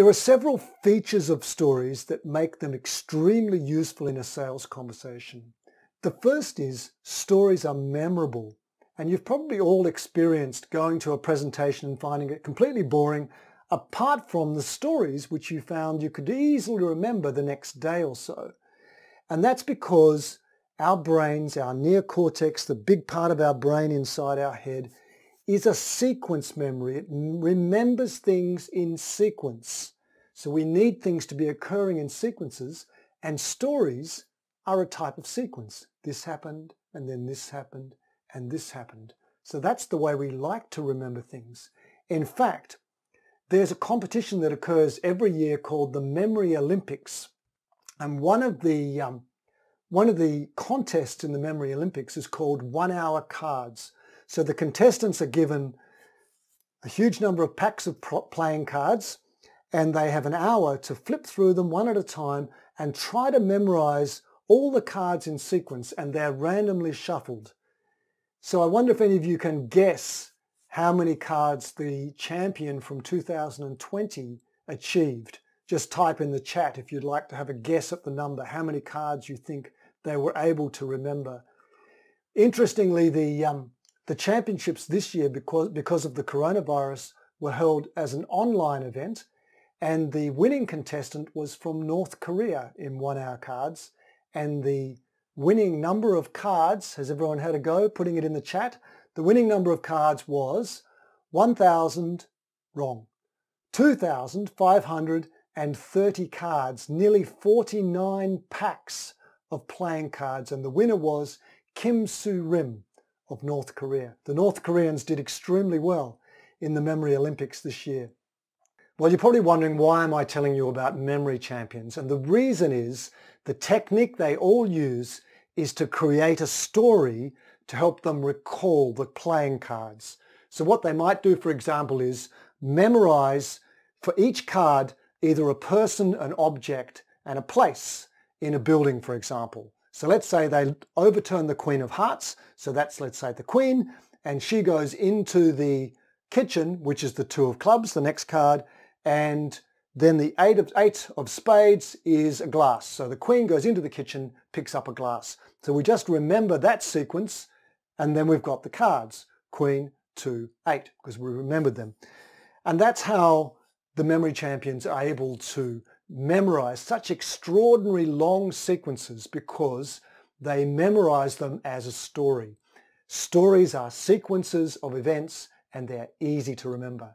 There are several features of stories that make them extremely useful in a sales conversation. The first is stories are memorable. And you've probably all experienced going to a presentation and finding it completely boring, apart from the stories which you found you could easily remember the next day or so. And that's because our brains, our neocortex, the big part of our brain inside our head, is a sequence memory. It remembers things in sequence. So we need things to be occurring in sequences, and stories are a type of sequence. This happened, and then this happened, and this happened. So that's the way we like to remember things. In fact, there's a competition that occurs every year called the Memory Olympics. And one of the um, one of the contests in the Memory Olympics is called one hour cards. So the contestants are given a huge number of packs of playing cards and they have an hour to flip through them one at a time and try to memorize all the cards in sequence and they're randomly shuffled. So I wonder if any of you can guess how many cards the champion from 2020 achieved. Just type in the chat if you'd like to have a guess at the number, how many cards you think they were able to remember. Interestingly, the um, the championships this year, because, because of the coronavirus, were held as an online event, and the winning contestant was from North Korea in one-hour cards, and the winning number of cards, has everyone had a go putting it in the chat? The winning number of cards was 1,000, wrong, 2,530 cards, nearly 49 packs of playing cards, and the winner was Kim Soo Rim of North Korea. The North Koreans did extremely well in the Memory Olympics this year. Well, you're probably wondering why am I telling you about memory champions? And the reason is the technique they all use is to create a story to help them recall the playing cards. So what they might do, for example, is memorize for each card either a person, an object, and a place in a building, for example. So let's say they overturn the Queen of Hearts. So that's, let's say, the Queen. And she goes into the kitchen, which is the Two of Clubs, the next card. And then the eight of, eight of Spades is a glass. So the Queen goes into the kitchen, picks up a glass. So we just remember that sequence. And then we've got the cards, Queen, Two, Eight, because we remembered them. And that's how the memory champions are able to memorize such extraordinary long sequences because they memorize them as a story. Stories are sequences of events and they're easy to remember.